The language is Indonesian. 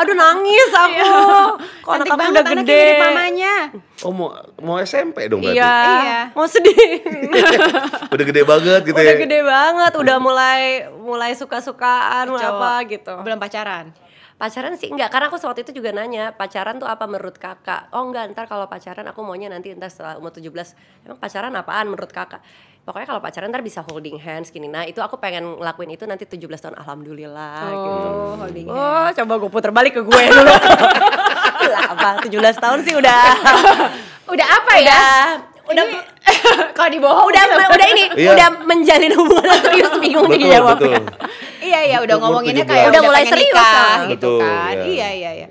aduh nangis aku iya. kok anak aku udah gede mamanya oh mau mau SMP dong iya. berarti iya, iya. mau sedih udah gede banget gitu udah ya gede banget udah iya. mulai mulai suka sukaan apa gitu belum pacaran pacaran sih enggak karena aku waktu itu juga nanya pacaran tuh apa menurut kakak oh enggak ntar kalau pacaran aku maunya nanti entar setelah umur 17 emang pacaran apaan menurut kakak pokoknya kalau pacaran ntar bisa holding hands gini nah itu aku pengen ngelakuin itu nanti 17 tahun alhamdulillah gitu. oh, gitu holding oh, hands. oh coba gue puter balik ke gue dulu lah apa 17 tahun sih udah udah apa ya udah, udah kalau dibohong udah gitu. udah ini iya. udah menjalin hubungan serius bingung betul, jawabnya iya iya udah ngomonginnya kayak udah mulai serius nikah, gitu betul, kan iya iya iya, iya.